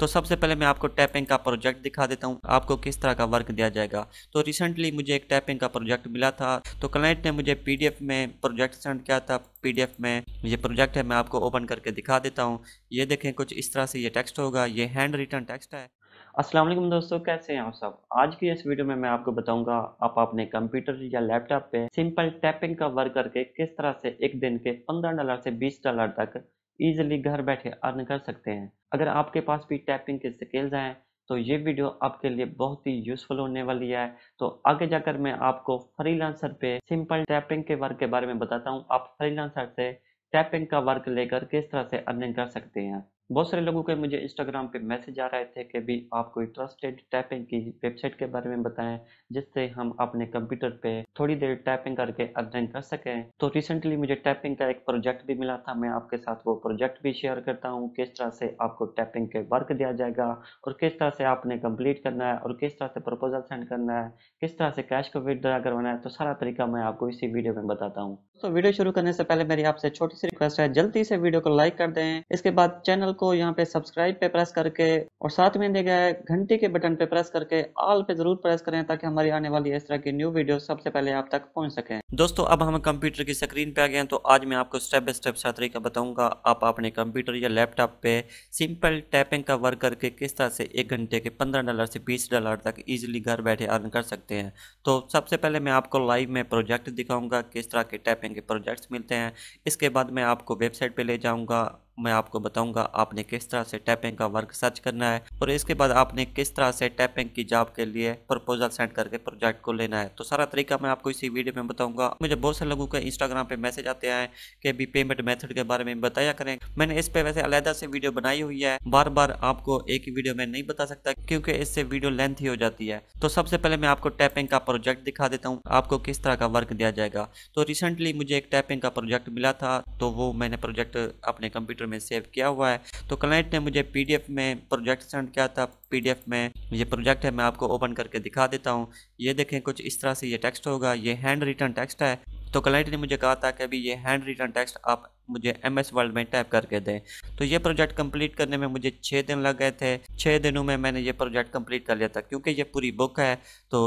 तो सबसे पहले मैं आपको टैपिंग का प्रोजेक्ट दिखा देता हूँ आपको किस तरह का वर्क दिया जाएगा तो रिसेंटली मुझे एक टैपिंग का प्रोजेक्ट मिला था तो क्लाइंट ने मुझे पीडीएफ में प्रोजेक्ट सेंड किया था पीडीएफ में ये प्रोजेक्ट है मैं आपको ओपन करके दिखा देता हूँ ये देखें कुछ इस तरह से ये टेक्स्ट होगा ये हैंड रिटर्न टेक्स्ट है असलम दोस्तों कैसे हैं आप सब आज की इस वीडियो में मैं आपको बताऊंगा आप अपने कंप्यूटर या लैपटॉप पे सिंपल टैपिंग का वर्क करके किस तरह से एक दिन के पंद्रह डॉलर से बीस डॉलर तक ईजिली घर बैठे अर्न कर सकते हैं अगर आपके पास भी टैपिंग के स्किल्स हैं तो ये वीडियो आपके लिए बहुत ही यूजफुल होने वाली है तो आगे जाकर मैं आपको फ्रीलांसर पे सिंपल टैपिंग के वर्क के बारे में बताता हूँ आप फ्रीलांसर से टैपिंग का वर्क लेकर किस तरह से अर्निंग कर सकते हैं बहुत सारे लोगों के मुझे इंस्टाग्राम पे मैसेज आ रहे थे कि भी आप कोई ट्रस्टेड टैपिंग की वेबसाइट के बारे में बताएं जिससे हम अपने कंप्यूटर पे थोड़ी देर टैपिंग करके अध्ययन कर सकें तो रिसेंटली मुझे टैपिंग का एक प्रोजेक्ट भी मिला था मैं आपके साथ वो प्रोजेक्ट भी शेयर करता हूँ किस तरह से आपको टैपिंग के वर्क दिया जाएगा और किस तरह से आपने कम्प्लीट करना है और किस तरह से प्रपोजल सेंड करना है किस तरह से कैश को विदड्रा करवाना है तो सारा तरीका मैं आपको इसी वीडियो में बताता हूँ तो वीडियो शुरू करने से पहले मेरी आपसे छोटी सी रिक्वेस्ट है जल्दी से वीडियो को लाइक कर दें इसके बाद चैनल को यहाँ पे सब्सक्राइब पे प्रेस करके और साथ में दे गए घंटी के बटन पे प्रेस करके ऑल पे जरूर प्रेस करें ताकि हमारी आने वाली इस तरह की न्यू वीडियो सबसे पहले आप तक पहुंच सके दोस्तों अब हम कंप्यूटर की स्क्रीन पे आ गए तो आज मैं आपको स्टेप बाय स्टेप सा तरीका बताऊंगा आप अपने कंप्यूटर या लैपटॉप पे सिंपल टैपिंग का वर्क करके किस तरह से एक घंटे के पंद्रह डॉलर से बीस डॉलर तक ईजिली घर बैठे अर्न कर सकते हैं तो सबसे पहले मैं आपको लाइव में प्रोजेक्ट दिखाऊंगा किस तरह के टैपिंग के प्रोजेक्ट्स मिलते हैं इसके बाद मैं आपको वेबसाइट पर ले जाऊँगा मैं आपको बताऊंगा आपने किस तरह से टैपिंग का वर्क सर्च करना है और इसके बाद आपने किस तरह से टैपिंग की जॉब के लिए प्रपोजल सेंड करके प्रोजेक्ट को लेना है तो सारा तरीका मैं आपको इसी वीडियो में बताऊंगा मुझे बहुत से लोगों का इंस्टाग्राम पे मैसेज आते हैं कि अभी पेमेंट मेथड के बारे में बताया करें मैंने इस पर वैसे अलहदा से वीडियो बनाई हुई है बार बार आपको एक ही वीडियो में नहीं बता सकता क्योंकि इससे वीडियो लेंथ ही हो जाती है तो सबसे पहले मैं आपको टैपिंग का प्रोजेक्ट दिखा देता हूँ आपको किस तरह का वर्क दिया जाएगा तो रिसेंटली मुझे एक टैपिंग का प्रोजेक्ट मिला था तो वो मैंने प्रोजेक्ट अपने कंप्यूटर में सेव किया हुआ है तो क्लाइंट ने मुझे पी में प्रोजेक्ट सेंड किया था पी में ये प्रोजेक्ट है मैं आपको ओपन करके दिखा देता हूँ ये देखें कुछ इस तरह से ये टेक्स्ट होगा ये हैंड रिटर्न टेक्स्ट है तो क्लाइंट ने मुझे कहा था कि अभी ये हैंड रिटर्न टेक्स्ट आप मुझे एम एस वर्ल्ड में टाइप करके दें तो ये प्रोजेक्ट कंप्लीट करने में मुझे छः दिन लग गए थे छः दिनों में मैंने ये प्रोजेक्ट कंप्लीट कर लिया था क्योंकि ये पूरी बुक है तो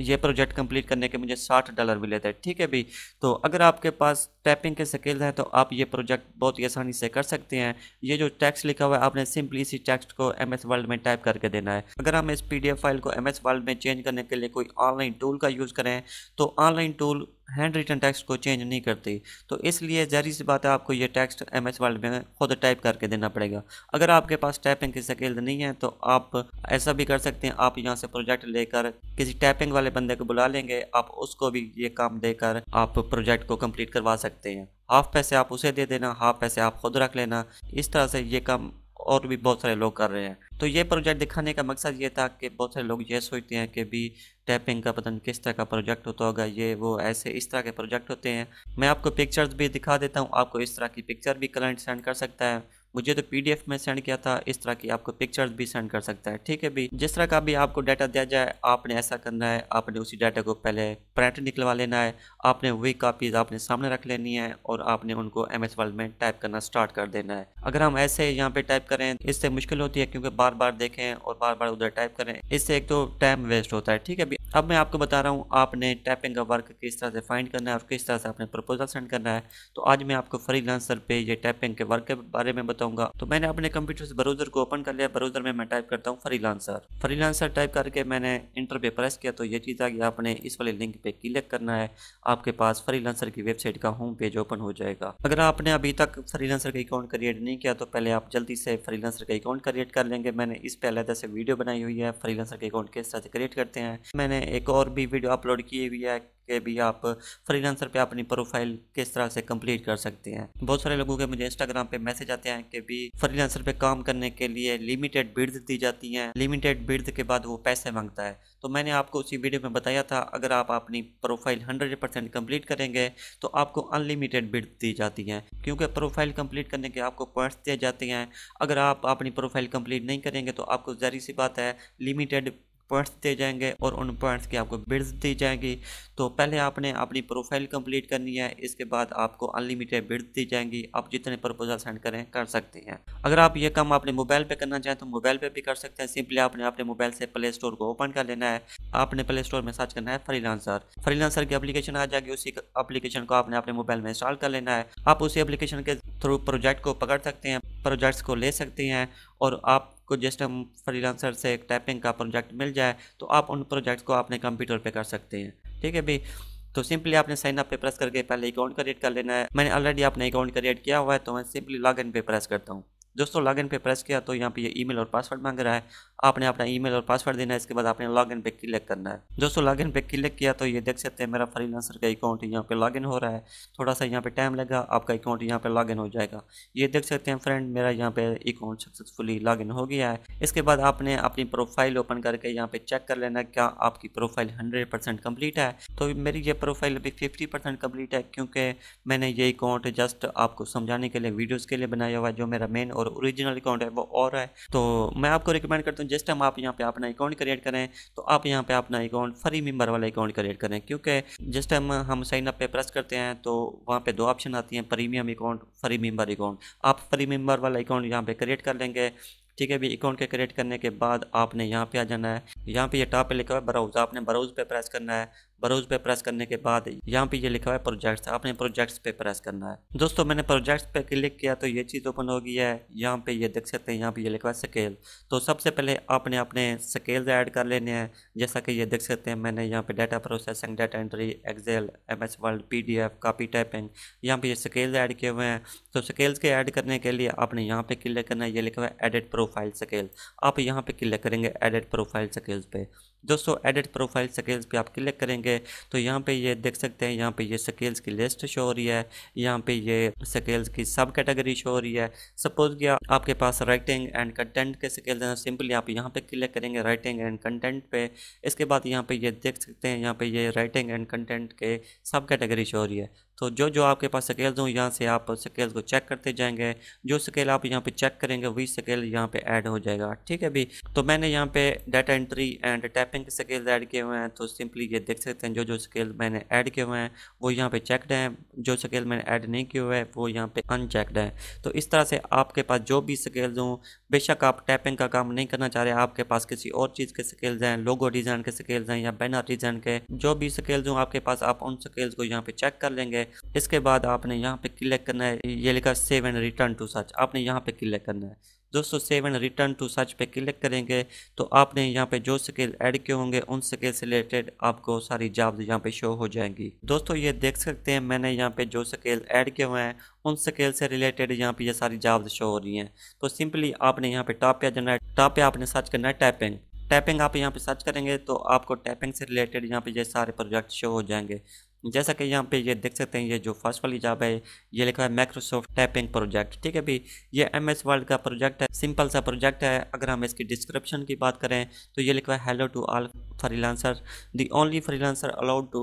ये प्रोजेक्ट कंप्लीट करने के मुझे साठ डॉलर मिले थे ठीक है भी तो अगर आपके पास टाइपिंग के स्किल हैं तो आप ये प्रोजेक्ट बहुत ही आसानी से कर सकते हैं ये जो टेक्स्ट लिखा हुआ है आपने सिंपली इसी टेक्स्ट को एम एस वर्ल्ड में टाइप करके देना है अगर हम इस पी फाइल को एम एस वर्ल्ड में चेंज करने के लिए कोई ऑनलाइन टूल का यूज़ करें तो online tool hand written text को चेंज नहीं करती तो इसलिए जहरी सी बात है आप आपको ये टेक्स्ट एम एस वर्ल्ड में खुद टाइप करके देना पड़ेगा अगर आपके पास टाइपिंग की स्किल नहीं है तो आप ऐसा भी कर सकते हैं आप यहाँ से प्रोजेक्ट लेकर किसी टाइपिंग वाले बंदे को बुला लेंगे आप उसको भी ये काम देकर आप प्रोजेक्ट को कम्प्लीट करवा सकते हैं हाफ पैसे आप उसे दे देना हाफ पैसे आप खुद रख लेना इस तरह से ये काम और भी बहुत सारे लोग कर रहे हैं तो ये प्रोजेक्ट दिखाने का मकसद ये था कि बहुत सारे लोग ये सोचते हैं कि भी टैपिंग का पता नहीं किस तरह का प्रोजेक्ट होता होगा ये वो ऐसे इस तरह के प्रोजेक्ट होते हैं मैं आपको पिक्चर्स भी दिखा देता हूँ आपको इस तरह की पिक्चर भी क्लाइंट सेंड कर सकता है मुझे तो पीडीएफ में सेंड किया था इस तरह की आपको पिक्चर्स भी सेंड कर सकता है ठीक है भी जिस तरह का भी आपको डाटा दिया जाए आपने ऐसा करना है आपने उसी डाटा को पहले प्रिंट निकलवा लेना है आपने वही कॉपीज आपने सामने रख लेनी है और आपने उनको एम एस वर्ल्ड में टाइप करना स्टार्ट कर देना है अगर हम ऐसे यहाँ पे टाइप करें इससे मुश्किल होती है क्योंकि बार बार देखें और बार बार उधर टाइप करें इससे एक तो टाइम वेस्ट होता है ठीक है अब मैं आपको बता रहा हूँ आपने टाइपिंग का वर्क किस तरह से फाइंड करना है और किस तरह से आपने प्रपोजल सेंड करना है तो आज मैं आपको फ्री लांसर पे टाइपिंग के वर्क के बारे में बताऊंगा तो मैंने अपने कंप्यूटर से ब्राउजर को ओपन कर लिया ब्राउजर में मैं टाइप करता हूँ फ्रीलांसर फ्रीलांसर टाइप करके मैंने इंटर पे प्रेस किया तो ये चीज़ आ गया आपने इस वाले लिंक पे क्लिक करना है आपके पास फ्रीलांसर की वेबसाइट का होम पेज ओपन हो जाएगा अगर आपने अभी तक फ्रीलांसर का अकाउंट क्रिएट नहीं किया तो पहले आप जल्दी से फ्रीलांसर का अकाउंट क्रिएट कर लेंगे मैंने इस पर अलहदा से वीडियो बनाई हुई है फ्रीलांसर के अकाउंट किस तरह से क्रिएट करते हैं मैंने एक और भी वीडियो अपलोड की हुई है के भी आप फ्रीलांसर पे पर अपनी प्रोफाइल किस तरह से कंप्लीट कर सकते हैं बहुत सारे लोगों के मुझे इंस्टाग्राम पे मैसेज आते हैं कि भी फ्रीलांसर पे काम करने के लिए लिमिटेड बिर्द दी जाती है लिमिटेड बिर्द के बाद वो पैसे मांगता है तो मैंने आपको उसी वीडियो में बताया था अगर आप अपनी प्रोफाइल हंड्रेड परसेंट कम्प्लीट करेंगे तो आपको अनलिमिटेड बिर्द दी जाती है क्योंकि प्रोफाइल कंप्लीट करने के आपको पॉइंट्स दिए जाते हैं अगर आप अपनी प्रोफाइल कंप्लीट नहीं करेंगे तो आपको जहरी सी बात है लिमिटेड पॉइंट्स दिए जाएंगे और उन पॉइंट्स की आपको बिड्स दी जाएंगी तो पहले आपने अपनी प्रोफाइल कंप्लीट करनी है इसके बाद आपको अनलिमिटेड बिड्स दी जाएंगी आप जितने प्रपोजल सेंड करें कर सकते हैं अगर आप ये काम अपने मोबाइल पे करना चाहें तो मोबाइल पे भी कर सकते हैं सिंपली आपने अपने मोबाइल से प्ले स्टोर को ओपन कर लेना है आपने प्ले स्टोर में सर्च करना है फ्रीलांसर फ्रीलांसर की अप्लीकेशन आ जाएगी उसी एप्लीकेशन को आपने अपने मोबाइल में इंस्टॉल कर लेना है आप उसी एप्लीकेशन के थ्रू प्रोजेक्ट को पकड़ सकते हैं प्रोजेक्ट्स को ले सकते हैं और आप को जस्ट हम फ्रीलांसर से एक टाइपिंग का प्रोजेक्ट मिल जाए तो आप उन प्रोजेक्ट्स को अपने कंप्यूटर पे कर सकते हैं ठीक है भाई तो सिंपली आपने साइन अप पे प्रेस करके पहले अकाउंट क्रिएट कर लेना है मैंने ऑलरेडी अपने अकाउंट क्रिएट किया हुआ है तो मैं सिंपली इन पे प्रेस करता हूँ दोस्तों इन पे प्रेस किया तो यहाँ पे ये ईमेल और पासवर्ड मांग रहा है आपने अपना ईमेल और पासवर्ड देना है इसके बाद आपने लॉग इन पे क्लिक करना है दोस्तों लॉग इन पे क्लिक किया तो ये देख सकते हैं मेरा फ्री का अकाउंट यहाँ पे लॉग इन हो रहा है थोड़ा सा यहाँ पे टाइम लगेगा आपका अकाउंट यहाँ पे लॉग इन हो जाएगा ये देख सकते हैं फ्रेंड मेरा यहाँ पे अकाउंट सक्सेसफुली लॉग इन हो गया है इसके बाद आपने अपनी प्रोफाइल ओपन करके यहाँ पे चेक कर लेना क्या आपकी प्रोफाइल हंड्रेड परसेंट कम्प्लीट है तो मेरी ये प्रोफाइल अभी फिफ्टी परसेंट कम्प्लीट है क्योंकि मैंने ये अकाउंट जस्ट आपको समझाने के लिए वीडियोज़ के लिए बनाया हुआ है जो मेरा मेन और ओरिजिनल अकाउंट है वो और है तो मैं आपको रिकमेंड करता हूँ जिस टाइम आप यहाँ पे अपना अकाउंट क्रिएट करें तो आप यहाँ पे अपना अकाउंट फ्री मेम्बर वाला अकाउंट क्रिएट करें क्योंकि जिस टाइम हम साइन अप पे प्रेस करते हैं तो वहाँ पे दो ऑप्शन आती हैं premium account free member account आप फ्री मेम्बर वाला अकाउंट यहाँ पे क्रिएट कर लेंगे ठीक है भी अकाउंट के क्रिएट करने के बाद आपने यहाँ पे आ जाना है यहाँ पे ये यह टॉप पे लिखा हुआ है ब्राउज़ आपने ब्राउज़ पे प्रेस करना है ब्राउज पे प्रेस करने के बाद यहाँ पे ये लिखा हुआ है प्रोजेक्ट्स आपने प्रोजेक्ट्स पे प्रेस करना है दोस्तों मैंने प्रोजेक्ट्स पे क्लिक किया तो ये चीज़ ओपन हो गई है यहाँ पे ये देख सकते हैं यहाँ पे ये लिखा हुआ है स्केल तो सबसे पहले आपने अपने स्केल्स ऐड कर लेने हैं जैसा कि ये देख सकते हैं मैंने यहाँ पे data processing data entry excel M S world P D F copy typing यहाँ पे ये स्केल्स ऐड किए हुए हैं तो स्केल्स के ऐड करने के लिए आपने यहाँ पे क्लिक करना है ये लिखा हुआ है एडिट प्रोफाइल स्केल आप यहाँ पे क्लिक करेंगे एडिट प्रोफाइल स्केल्स पे दोस्तों एडिट प्रोफाइल स्केल्स पे आप क्लिक करेंगे तो यहाँ पे ये देख सकते हैं यहाँ पे ये स्केल्स की लिस्ट शो हो रही है यहाँ पे ये स्केल्स की सब कैटेगरी शो हो रही है सपोज कि आपके पास राइटिंग एंड कंटेंट के स्केल्स हैं सिंपली आप यहाँ पे क्लिक करेंगे राइटिंग एंड कंटेंट पे इसके बाद यहाँ पे ये देख सकते हैं यहाँ पे ये राइटिंग एंड कंटेंट के सब कैटेगरी शो हो रही है तो जो जो आपके पास स्केल्स हों यहाँ से आप स्केल्स को चेक करते जाएंगे जो स्केल आप यहाँ पे चेक करेंगे वही स्केल यहाँ पे ऐड हो जाएगा ठीक है भी तो मैंने यहाँ पे डाटा एंट्री एंड टैपिंग के स्केल्स ऐड किए हुए हैं तो सिंपली ये देख सकते हैं जो जो स्केल मैंने ऐड किए हुए हैं वो यहाँ पे चेकड हैं जो स्केल मैंने ऐड नहीं किए हुए हैं वो यहाँ पे अनचेकड हैं तो इस तरह से आपके पास जो भी स्केल्स हों बेशक आप टैपिंग का काम नहीं करना चाह रहे आपके पास किसी और चीज़ के स्केल्स हैं लोगो डिज़ाइन के स्केल्स हैं या बैनर डिज़ाइन के जो भी स्केल्स हों आपके पास आप उन स्केल्स को यहाँ पे चेक कर लेंगे इसके बाद आपने यहाँ पे क्लिक करना है ये लिखा सेव एंड रिटर्न टू सच आपने यहाँ पे क्लिक करना है दोस्तों सेव एंड रिटर्न टू सच पे क्लिक करेंगे तो आपने यहाँ पे जो स्किल ऐड किए होंगे उन स्किल से रिलेटेड आपको सारी जॉब यहाँ पे शो हो जाएंगी दोस्तों ये देख सकते हैं मैंने यहाँ पे जो स्किल ऐड किए हुए हैं उन स्किल से रिलेटेड यहाँ पे ये सारी जॉब शो हो रही हैं तो सिंपली आपने यहाँ पे टॉप पे जाना है टॉप पे आपने सर्च करना है टाइपिंग टैपिंग आप यहाँ पे सर्च करेंगे तो आपको टैपिंग से रिलेटेड यहाँ पे ये सारे प्रोजेक्ट शो हो जाएंगे जैसा कि यहाँ पे ये देख सकते हैं ये जो फर्स्ट वाली जॉब है ये लिखा है माइक्रोसॉफ्ट टैपिंग प्रोजेक्ट ठीक है भाई ये एम एस वर्ल्ड का प्रोजेक्ट है सिंपल सा प्रोजेक्ट है अगर हम इसकी डिस्क्रिप्शन की बात करें तो ये लिखा है hello to all freelancer the only freelancer allowed to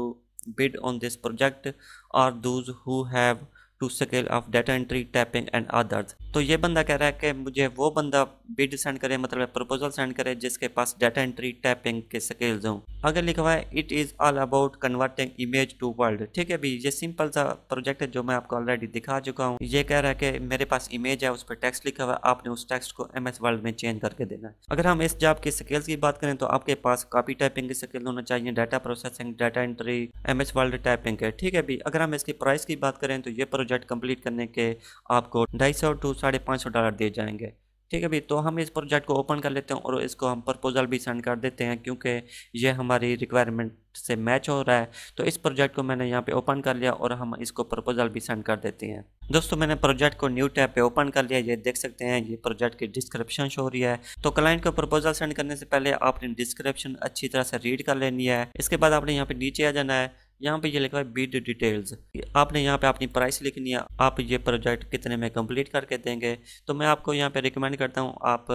bid on this project are those who have to skill of data entry typing and others तो ये बंदा कह रहा है कि मुझे वो बंदा बिड सेंड करे मतलब प्रपोजल सेंड करे जिसके पास डाटा एंट्री टैपिंग के स्केल्स हों अगर लिखा हुआ है it is all about converting image to world ठीक है भाई ये सिंपल सा प्रोजेक्ट है जो मैं आपको ऑलरेडी दिखा चुका हूँ ये कह रहा है कि मेरे पास इमेज है उस पर टेक्स्ट लिखा हुआ है आपने उस टेक्स्ट को एम एस वर्ल्ड में चेंज करके देना है अगर हम इस जॉब की स्किल्स की बात करें तो आपके पास कॉपी टाइपिंग की स्किल होना चाहिए data processing data entry M S Word typing है ठीक है भाई अगर हम इसकी प्राइस की बात करें तो ये प्रोजेक्ट कंप्लीट करने के आपको ढाई सौ टू साढ़े पाँच सौ डॉलर दिए जाएंगे ठीक है भाई तो हम इस प्रोजेक्ट को ओपन कर लेते हैं और इसको हम प्रपोजल भी सेंड कर देते हैं क्योंकि ये हमारी रिक्वायरमेंट से मैच हो रहा है तो इस प्रोजेक्ट को मैंने यहाँ पे ओपन कर लिया और हम इसको प्रपोजल भी सेंड कर देते हैं दोस्तों मैंने प्रोजेक्ट को न्यू टैब पे ओपन कर लिया ये देख सकते हैं ये प्रोजेक्ट की डिस्क्रिप्शन शो हो रही है तो क्लाइंट को प्रपोजल सेंड करने से पहले आपने डिस्क्रिप्शन अच्छी तरह से रीड कर लेनी है इसके बाद आपने यहाँ पे नीचे आ जाना है यहाँ पे ये लिखा है बीड डिटेल्स आपने यहाँ पे अपनी प्राइस लिखनी है आप ये प्रोजेक्ट कितने में कंप्लीट करके देंगे तो मैं आपको यहाँ पे रिकमेंड करता हूँ आप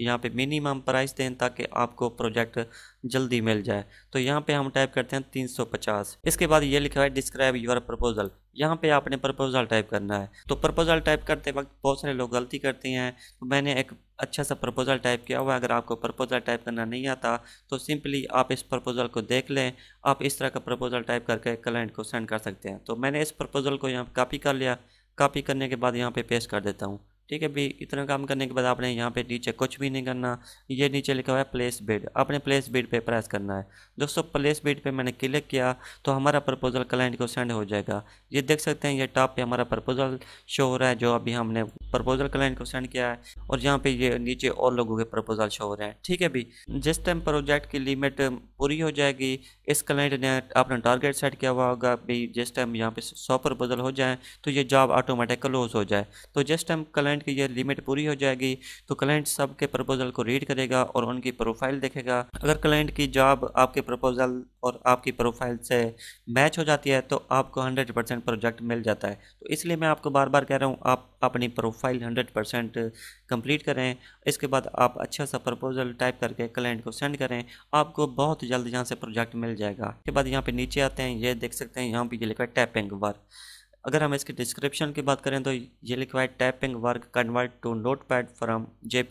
यहाँ पे मिनिमम प्राइस दें ताकि आपको प्रोजेक्ट जल्दी मिल जाए तो यहाँ पे हम टाइप करते हैं 350 इसके बाद ये लिखा है डिस्क्राइब योर प्रपोजल यहाँ पे आपने प्रपोजल टाइप करना है तो प्रपोजल टाइप करते वक्त बहुत सारे लोग गलती करते हैं तो मैंने एक अच्छा सा प्रपोज़ल टाइप किया हुआ है अगर आपको प्रपोज़ल टाइप करना नहीं आता तो सिंपली आप इस प्रपोज़ल को देख लें आप इस तरह का प्रपोज़ल टाइप करके क्लाइंट को सेंड कर सकते हैं तो मैंने इस प्रपोज़ल को यहाँ कॉपी कर लिया कॉपी करने के बाद यहाँ पे पेस्ट कर देता हूँ ठीक है भी इतना काम करने के बाद आपने यहाँ पे नीचे कुछ भी नहीं करना ये नीचे लिखा हुआ है प्लेस बिड आपने प्लेस बिड पे प्रेस करना है दोस्तों प्लेस बिड पे मैंने क्लिक किया तो हमारा प्रपोजल क्लाइंट को सेंड हो जाएगा ये देख सकते हैं ये टॉप पे हमारा प्रपोजल शो हो रहा है जो अभी हमने प्रपोजल क्लाइंट को सेंड किया है और यहाँ पे ये नीचे और लोगों के प्रपोजल शो हो रहे हैं ठीक है भी जिस टाइम प्रोजेक्ट की लिमिट पूरी हो जाएगी इस क्लाइंट ने अपना टारगेट सेट किया हुआ होगा भी जिस टाइम यहाँ पे सौ प्रपोजल हो जाए तो ये जॉब ऑटोमेटिक क्लोज हो जाए तो जिस टाइम क्लाइंट क्लाइंट की यह लिमिट पूरी हो जाएगी तो क्लाइंट सब के प्रपोजल को रीड करेगा और उनकी प्रोफाइल देखेगा अगर क्लाइंट की जॉब आपके प्रपोजल और आपकी प्रोफाइल से मैच हो जाती है तो आपको 100 परसेंट प्रोजेक्ट मिल जाता है तो इसलिए मैं आपको बार बार कह रहा हूँ आप अपनी प्रोफाइल 100 परसेंट कम्प्लीट करें इसके बाद आप अच्छा सा प्रपोजल टाइप करके क्लाइंट को सेंड करें आपको बहुत जल्द यहाँ से प्रोजेक्ट मिल जाएगा इसके बाद यहाँ पे नीचे आते हैं ये देख सकते हैं यहाँ पे लिखा है टैपिंग वर्क अगर हम इसके डिस्क्रिप्शन की बात करें तो ये लिखवाए typing work convert to notepad from J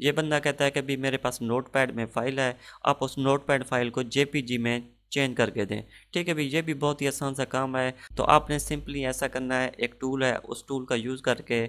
ये बंदा कहता है कि अभी मेरे पास नोट पैड में फ़ाइल है आप उस नोट पैड फाइल को जे में चेंज करके दें ठीक है भाई ये भी बहुत ही आसान सा काम है तो आपने सिंपली ऐसा करना है एक टूल है उस टूल का यूज़ करके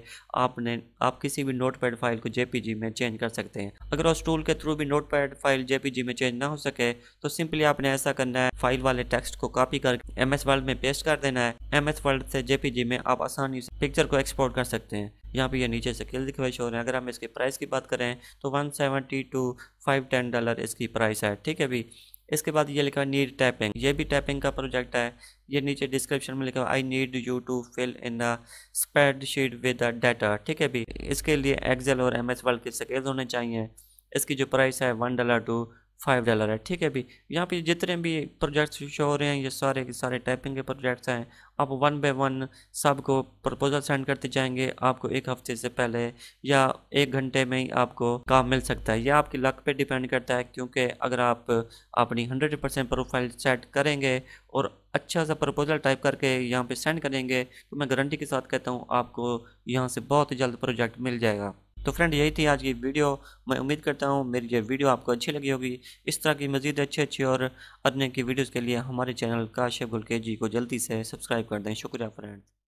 आपने आप किसी भी नोट पैड फाइल को जे में चेंज कर सकते हैं अगर उस टूल के थ्रू भी नोट पैड फाइल जे में चेंज ना हो सके तो सिंपली आपने ऐसा करना है फाइल वाले टेक्स्ट को कॉपी करके एम एस वर्ल्ड में पेस्ट कर देना है एम एस वर्ल्ड से जे में आप आसानी से पिक्चर को एक्सपोर्ट कर सकते हैं यहाँ पे ये नीचे से किल दिखवाई शो रहे हैं अगर हम इसके प्राइस की बात करें तो one seventy two five ten dollar इसकी प्राइस है ठीक है भाई इसके बाद ये लिखा नीड टैपिंग ये भी टैपिंग का प्रोजेक्ट है ये नीचे डिस्क्रिप्शन में लिखा I need you to fill in the spreadsheet with the data ठीक है भी इसके लिए एक्सेल और एम एस वर्ल्ड के स्केल होने चाहिए इसकी जो प्राइस है one dollar two five dollar है ठीक है अभी यहाँ पे जितने भी प्रोजेक्ट्स शो हो रहे हैं ये सारे के सारे टाइपिंग के प्रोजेक्ट्स हैं आप वन बाय वन सबको प्रपोजल सेंड करते जाएंगे आपको एक हफ्ते से पहले या एक घंटे में ही आपको काम मिल सकता है यह आपकी लक पे डिपेंड करता है क्योंकि अगर आप अपनी हंड्रेड परसेंट प्रोफाइल सेट करेंगे और अच्छा सा प्रपोजल टाइप करके यहाँ पर सेंड करेंगे तो मैं गारंटी के साथ कहता हूँ आपको यहाँ से बहुत जल्द प्रोजेक्ट मिल जाएगा तो फ्रेंड यही थी आज की वीडियो मैं उम्मीद करता हूँ मेरी ये वीडियो आपको अच्छी लगी होगी इस तरह की मज़ीद अच्छी अच्छी और अन्य की वीडियोज़ के लिए हमारे चैनल काशिफ गुल के जी को जल्दी से सब्सक्राइब कर दें शुक्रिया फ्रेंड